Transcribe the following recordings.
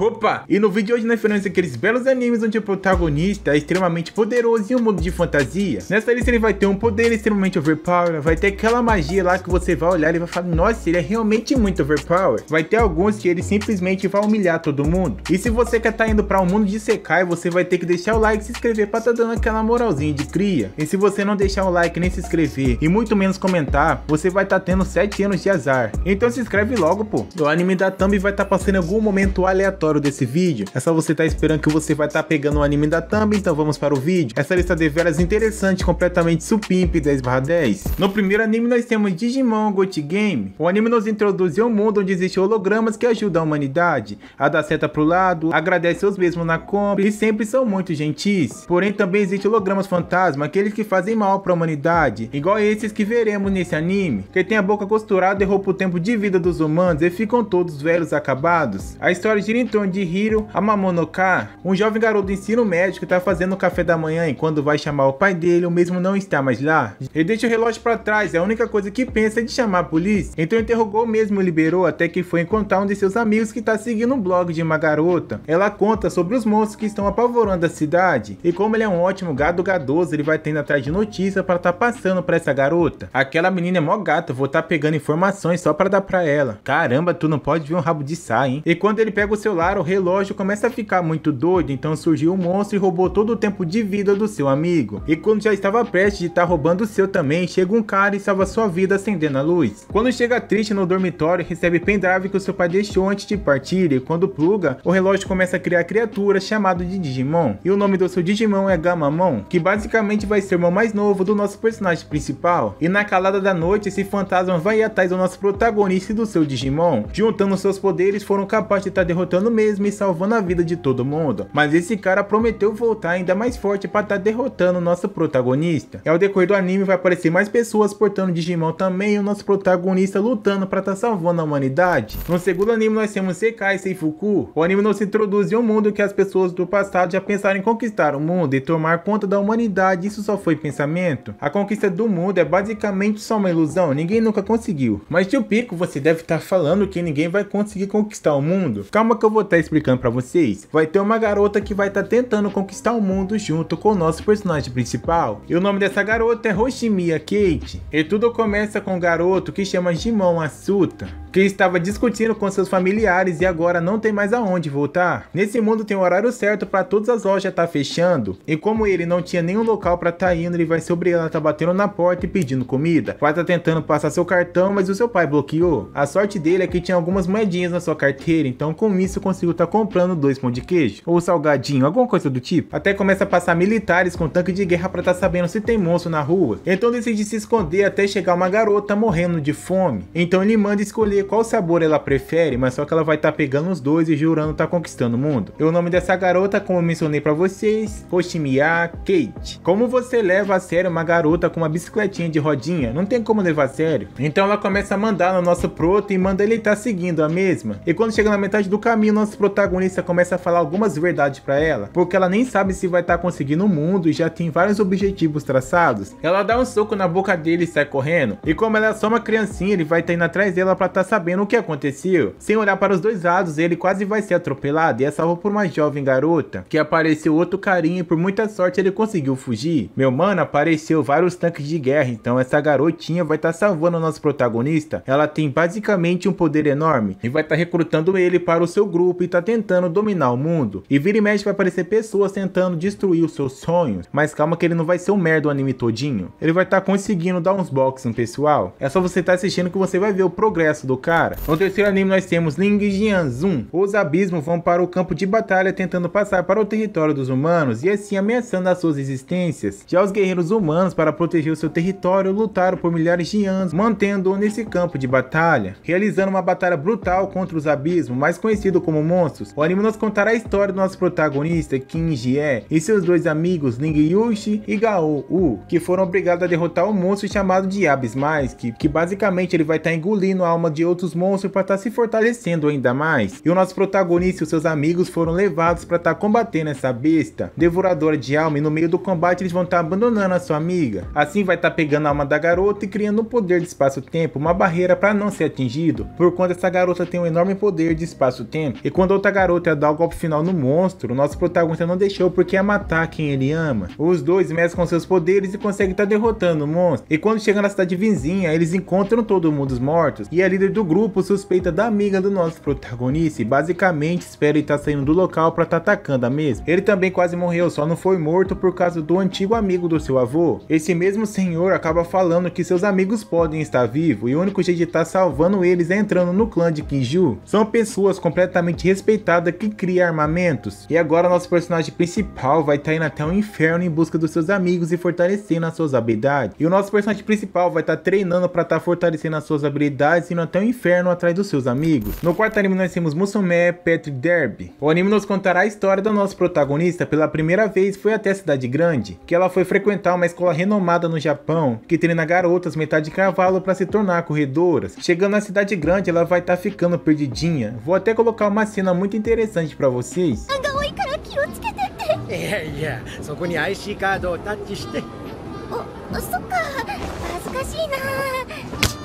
Opa! E no vídeo de hoje nós falamos aqueles belos animes onde o protagonista é extremamente poderoso em um mundo de fantasia. Nessa lista ele vai ter um poder extremamente overpower, vai ter aquela magia lá que você vai olhar e vai falar, nossa, ele é realmente muito overpower. Vai ter alguns que ele simplesmente vai humilhar todo mundo. E se você quer tá indo para um mundo de Sekai, você vai ter que deixar o like e se inscrever para tá dando aquela moralzinha de cria. E se você não deixar o like nem se inscrever, e muito menos comentar, você vai estar tá tendo 7 anos de azar. Então se inscreve logo, pô. O anime da Thumb vai estar tá passando em algum momento aleatório aleatório desse vídeo. É só você estar tá esperando que você vai estar tá pegando o anime da thumb, então vamos para o vídeo. Essa lista de velas interessante, completamente supimp 10 10. No primeiro anime nós temos Digimon Got Game. O anime nos introduz em um mundo onde existem hologramas que ajudam a humanidade a dar seta pro lado, agradece os mesmos na compra e sempre são muito gentis. Porém também existem hologramas fantasma, aqueles que fazem mal para a humanidade, igual esses que veremos nesse anime, que tem a boca costurada e roupa o tempo de vida dos humanos e ficam todos velhos acabados. A história gira em torno Return de Hiro Mamonoka. um jovem garoto do ensino médio que está fazendo o café da manhã e quando vai chamar o pai dele, o mesmo não está mais lá. Ele deixa o relógio para trás, é a única coisa que pensa é de chamar a polícia. Então interrogou mesmo e liberou até que foi encontrar um de seus amigos que está seguindo um blog de uma garota. Ela conta sobre os monstros que estão apavorando a cidade e como ele é um ótimo gado gadoso, ele vai tendo atrás de notícia para estar tá passando para essa garota. Aquela menina é mó gata, vou estar tá pegando informações só para dar para ela. Caramba, tu não pode ver um rabo de saia, hein? E quando ele pega o celular o relógio começa a ficar muito doido, então surgiu um monstro e roubou todo o tempo de vida do seu amigo. E quando já estava prestes de estar tá roubando o seu também, chega um cara e salva sua vida acendendo a luz. Quando chega triste no dormitório, recebe pendrive que o seu pai deixou antes de partir, e quando pluga, o relógio começa a criar criaturas chamado de Digimon. E o nome do seu Digimon é Gamamon, que basicamente vai ser o irmão mais novo do nosso personagem principal. E na calada da noite, esse fantasma vai atrás do nosso protagonista e do seu Digimon. Juntando seus poderes, foram capazes de estar tá derrotando mesmo e salvando a vida de todo mundo. Mas esse cara prometeu voltar ainda mais forte para estar tá derrotando o nosso protagonista. E ao decorrer do anime vai aparecer mais pessoas portando Digimon também e o nosso protagonista lutando para estar tá salvando a humanidade. No segundo anime nós temos Sekai Seifuku. O anime nos introduz em um mundo que as pessoas do passado já pensaram em conquistar o mundo e tomar conta da humanidade, isso só foi pensamento. A conquista do mundo é basicamente só uma ilusão, ninguém nunca conseguiu. Mas tio Pico, você deve estar tá falando que ninguém vai conseguir conquistar o mundo. Calma que eu vou vou estar tá explicando para vocês, vai ter uma garota que vai estar tá tentando conquistar o mundo junto com o nosso personagem principal. E o nome dessa garota é Hoshimiya Kate. E tudo começa com um garoto que chama Jimon Asuta que estava discutindo com seus familiares e agora não tem mais aonde voltar. Nesse mundo tem um horário certo para todas as lojas estar tá fechando, e como ele não tinha nenhum local para estar tá indo, ele vai se obrigando a estar tá batendo na porta e pedindo comida. Vai estar tá tentando passar seu cartão, mas o seu pai bloqueou. A sorte dele é que tinha algumas moedinhas na sua carteira, então com isso conseguiu estar tá comprando dois pão de queijo, ou salgadinho, alguma coisa do tipo. Até começa a passar militares com tanque de guerra para estar tá sabendo se tem monstro na rua. Então decide se esconder até chegar uma garota morrendo de fome. Então ele manda escolher qual sabor ela prefere, mas só que ela vai estar tá pegando os dois e jurando tá conquistando o mundo. E o nome dessa garota, como eu mencionei para vocês, Oshimiya Kate. Como você leva a sério uma garota com uma bicicletinha de rodinha? Não tem como levar a sério. Então ela começa a mandar no nosso proto e manda ele estar tá seguindo a mesma. E quando chega na metade do caminho, nosso protagonista começa a falar algumas verdades para ela, porque ela nem sabe se vai estar tá conseguindo o mundo e já tem vários objetivos traçados. Ela dá um soco na boca dele e sai correndo. E como ela é só uma criancinha, ele vai estar tá indo atrás dela para estar tá sabendo o que aconteceu. Sem olhar para os dois lados, ele quase vai ser atropelado e é salvo por uma jovem garota, que apareceu outro carinha e por muita sorte ele conseguiu fugir. Meu mano, apareceu vários tanques de guerra, então essa garotinha vai estar tá salvando o nosso protagonista. Ela tem basicamente um poder enorme e vai estar tá recrutando ele para o seu grupo e está tentando dominar o mundo. E vira e mexe vai aparecer pessoas tentando destruir os seus sonhos, mas calma que ele não vai ser um merda o anime todinho. Ele vai estar tá conseguindo dar uns box no pessoal. É só você estar tá assistindo que você vai ver o progresso do cara. No terceiro anime nós temos Ling Jianzun. Os abismos vão para o campo de batalha tentando passar para o território dos humanos e assim ameaçando as suas existências. Já os guerreiros humanos para proteger o seu território lutaram por milhares de anos mantendo-o nesse campo de batalha, realizando uma batalha brutal contra os abismos, mais conhecido como monstros. O anime nos contará a história do nosso protagonista Kim Jie e seus dois amigos Ling Yushi e Gao Wu, que foram obrigados a derrotar um monstro chamado de Abismais, que, que basicamente ele vai estar tá engolindo a alma de outros monstros para estar tá se fortalecendo ainda mais. E o nosso protagonista e seus amigos foram levados para estar tá combatendo essa besta devoradora de alma e no meio do combate eles vão estar tá abandonando a sua amiga. Assim vai estar tá pegando a alma da garota e criando um poder de espaço-tempo, uma barreira para não ser atingido, por conta essa garota tem um enorme poder de espaço-tempo. E quando outra garota dá o golpe final no monstro, o nosso protagonista não deixou porque ia matar quem ele ama. Os dois mesclam seus poderes e conseguem estar tá derrotando o monstro. E quando chegando na cidade vizinha, eles encontram todo mundo mortos e a líder do do grupo suspeita da amiga do nosso protagonista e basicamente espera ele estar tá saindo do local para estar tá atacando a mesma. Ele também quase morreu, só não foi morto por causa do antigo amigo do seu avô. Esse mesmo senhor acaba falando que seus amigos podem estar vivos e o único jeito de estar tá salvando eles é entrando no clã de Kinju. São pessoas completamente respeitadas que criam armamentos. E agora nosso personagem principal vai estar tá indo até o inferno em busca dos seus amigos e fortalecendo as suas habilidades. E o nosso personagem principal vai estar tá treinando para estar tá fortalecendo as suas habilidades e indo até o inferno atrás dos seus amigos. No quarto anime nós temos Musume Petri Derby. O anime nos contará a história da nossa protagonista pela primeira vez foi até a cidade grande, que ela foi frequentar uma escola renomada no Japão, que treina garotas metade de cavalo para se tornar corredoras. Chegando na cidade grande ela vai estar tá ficando perdidinha. Vou até colocar uma cena muito interessante para vocês.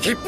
Tipo,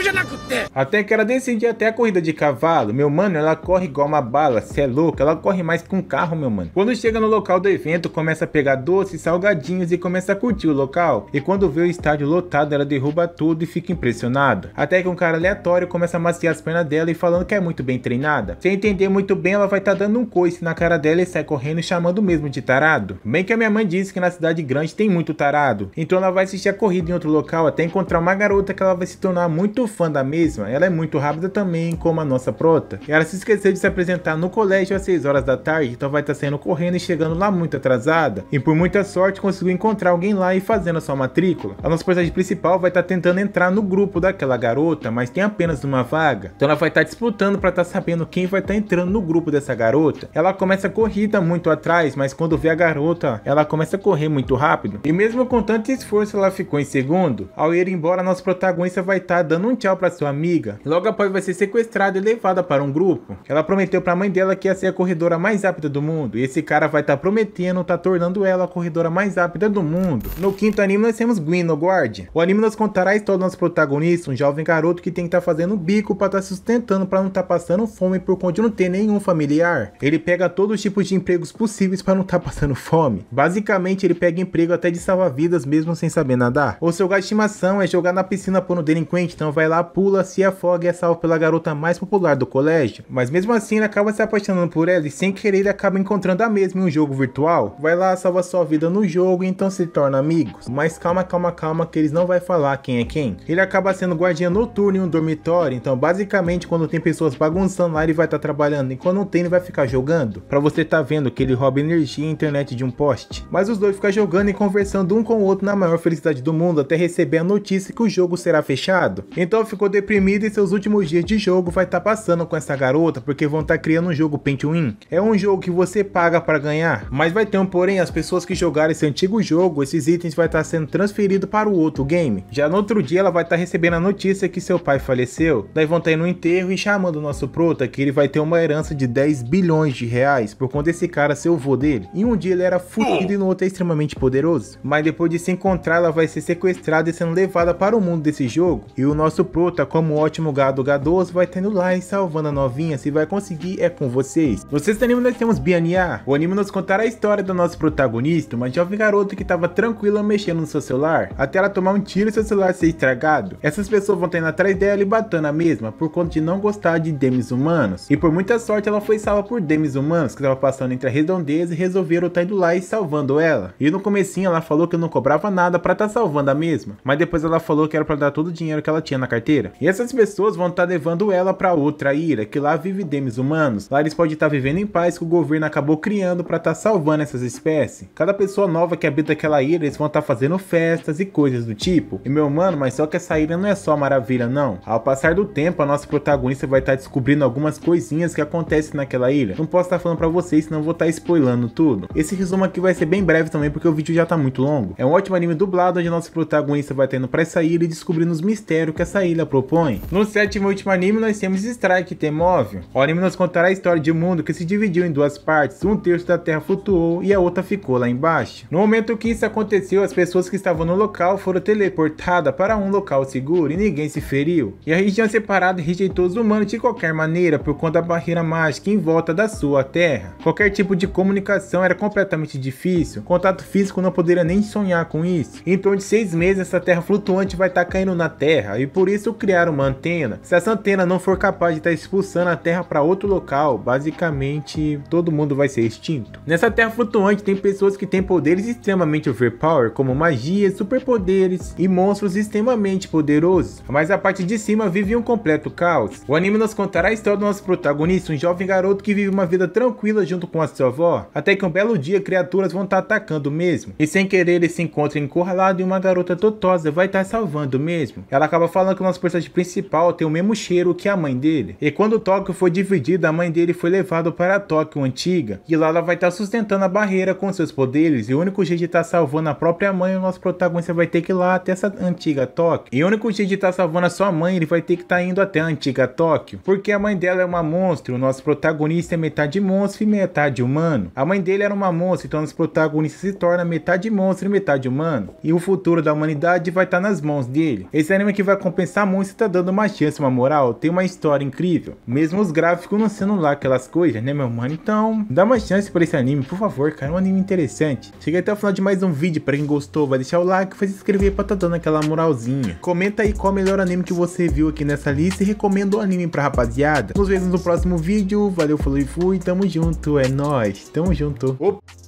até que ela decidiu até a corrida de cavalo. Meu mano, ela corre igual uma bala. Cê é louca, ela corre mais que um carro, meu mano. Quando chega no local do evento, começa a pegar doces, salgadinhos e começa a curtir o local. E quando vê o estádio lotado, ela derruba tudo e fica impressionada. Até que um cara aleatório começa a maciar as pernas dela e falando que é muito bem treinada. Sem entender muito bem, ela vai estar tá dando um coice na cara dela e sai correndo chamando mesmo de tarado. Bem que a minha mãe disse que na cidade grande tem muito tarado. Então ela vai assistir a corrida em outro local até encontrar uma garota que ela vai se tornar muito muito fã da mesma, ela é muito rápida também, como a nossa prota. Ela se esqueceu de se apresentar no colégio às 6 horas da tarde, então vai estar tá saindo correndo e chegando lá muito atrasada. E por muita sorte conseguiu encontrar alguém lá e fazendo a sua matrícula. A nossa personagem principal vai estar tá tentando entrar no grupo daquela garota, mas tem apenas uma vaga. Então ela vai estar tá disputando para estar tá sabendo quem vai estar tá entrando no grupo dessa garota. Ela começa a corrida muito atrás, mas quando vê a garota, ela começa a correr muito rápido. E mesmo com tanto esforço, ela ficou em segundo. Ao ir embora, nossa protagonista vai estar tá dando dando um tchau para sua amiga. Logo após vai ser sequestrada e levada para um grupo. Ela prometeu para a mãe dela que ia ser a corredora mais rápida do mundo. E esse cara vai estar tá prometendo, tá tornando ela a corredora mais rápida do mundo. No quinto anime nós temos Gwyn no Guard. O anime nos contará a história do nosso protagonista, um jovem garoto que tem que estar tá fazendo bico para estar tá sustentando para não estar tá passando fome por conta de não ter nenhum familiar. Ele pega todos os tipos de empregos possíveis para não estar tá passando fome. Basicamente ele pega emprego até de salvar vidas mesmo sem saber nadar. O seu gato de estimação é jogar na piscina por um delinquente Jackson então vai lá, pula, se afoga e é salvo pela garota mais popular do colégio. Mas mesmo assim, ele acaba se apaixonando por ela e sem querer ele acaba encontrando a mesma em um jogo virtual. Vai lá, salva sua vida no jogo e então se torna amigos. Mas calma, calma, calma, que eles não vai falar quem é quem. Ele acaba sendo guardião noturno em um dormitório, então basicamente quando tem pessoas bagunçando lá ele vai estar tá trabalhando e quando não tem ele vai ficar jogando. Pra você tá vendo que ele rouba energia e internet de um poste. Mas os dois ficam jogando e conversando um com o outro na maior felicidade do mundo até receber a notícia que o jogo será fechado. Então ficou deprimido e seus últimos dias de jogo vai estar tá passando com essa garota porque vão estar tá criando um jogo Paint Win. É um jogo que você paga para ganhar, mas vai ter um porém, as pessoas que jogarem esse antigo jogo, esses itens vai estar tá sendo transferido para o outro game. Já no outro dia ela vai estar tá recebendo a notícia que seu pai faleceu, daí vão estar tá indo no enterro e chamando o nosso prota que ele vai ter uma herança de 10 bilhões de reais por conta desse cara ser o vô dele. E um dia ele era fudido e no outro é extremamente poderoso. Mas depois de se encontrar ela vai ser sequestrada e sendo levada para o mundo desse jogo. E o nosso prota como ótimo gado gadoso, vai tendo lá e salvando a novinha. Se vai conseguir, é com vocês. Vocês sexto nós temos Biania. O anime nos contar a história do nosso protagonista, uma jovem garota que estava tranquila mexendo no seu celular, até ela tomar um tiro e seu celular ser estragado. Essas pessoas vão tendo atrás dela e batendo a mesma, por conta de não gostar de demis humanos. E por muita sorte, ela foi salva por demis humanos, que estava passando entre a redondeza e resolveram estar tá indo lá e salvando ela. E no comecinho, ela falou que não cobrava nada para estar tá salvando a mesma, mas depois ela falou que era para dar todo o dinheiro que ela tinha na carteira. E essas pessoas vão estar tá levando ela para outra ilha, que lá vive demes humanos. Lá eles podem estar tá vivendo em paz que o governo acabou criando para estar tá salvando essas espécies. Cada pessoa nova que habita aquela ilha, eles vão estar tá fazendo festas e coisas do tipo. E meu mano, mas só que essa ilha não é só maravilha não. Ao passar do tempo, a nossa protagonista vai estar tá descobrindo algumas coisinhas que acontecem naquela ilha. Não posso estar tá falando para vocês, senão vou estar spoilando tudo. Esse resumo aqui vai ser bem breve também, porque o vídeo já tá muito longo. É um ótimo anime dublado, onde a nossa protagonista vai tendo pra essa ilha e descobrindo os mistérios que essa ilha propõe. No sétimo e último anime, nós temos Strike Temóvel. O anime nos contará a história de um mundo que se dividiu em duas partes, um terço da Terra flutuou e a outra ficou lá embaixo. No momento que isso aconteceu, as pessoas que estavam no local foram teleportadas para um local seguro e ninguém se feriu. E a região é separada rejeitou os humanos de qualquer maneira por conta da barreira mágica em volta da sua Terra. Qualquer tipo de comunicação era completamente difícil, contato físico não poderia nem sonhar com isso. Em torno de seis meses, essa Terra flutuante vai estar tá caindo na Terra e e por isso criaram uma antena. Se essa antena não for capaz de estar tá expulsando a Terra para outro local, basicamente todo mundo vai ser extinto. Nessa Terra flutuante tem pessoas que têm poderes extremamente overpower, como magia, superpoderes e monstros extremamente poderosos, mas a parte de cima vive um completo caos. O anime nos contará a história do nosso protagonista, um jovem garoto que vive uma vida tranquila junto com a sua avó, até que um belo dia criaturas vão estar tá atacando mesmo, e sem querer ele se encontra encurralado e uma garota totosa vai estar tá salvando mesmo. Ela acaba falando que o nosso personagem principal tem o mesmo cheiro que a mãe dele. E quando Tóquio foi dividida, a mãe dele foi levada para Tóquio antiga. E lá ela vai estar sustentando a barreira com seus poderes. E o único jeito de estar tá salvando a própria mãe, o nosso protagonista vai ter que ir lá até essa antiga Tóquio. E o único jeito de estar tá salvando a sua mãe, ele vai ter que estar tá indo até a antiga Tóquio. Porque a mãe dela é uma monstro. O nosso protagonista é metade monstro e metade humano. A mãe dele era uma monstro, então o nosso protagonista se torna metade monstro e metade humano. E o futuro da humanidade vai estar nas mãos dele. Esse anime que vai compensar muito você tá dando uma chance, uma moral. Tem uma história incrível. Mesmo os gráficos não sendo lá aquelas coisas, né, meu mano? Então, dá uma chance pra esse anime, por favor, cara. É um anime interessante. Cheguei até o final de mais um vídeo. Pra quem gostou, vai deixar o like, vai se inscrever pra tá dando aquela moralzinha. Comenta aí qual é o melhor anime que você viu aqui nessa lista e recomenda o anime pra rapaziada. Nos vemos no próximo vídeo. Valeu, falou e fui. Tamo junto, é nóis. Tamo junto. Opa.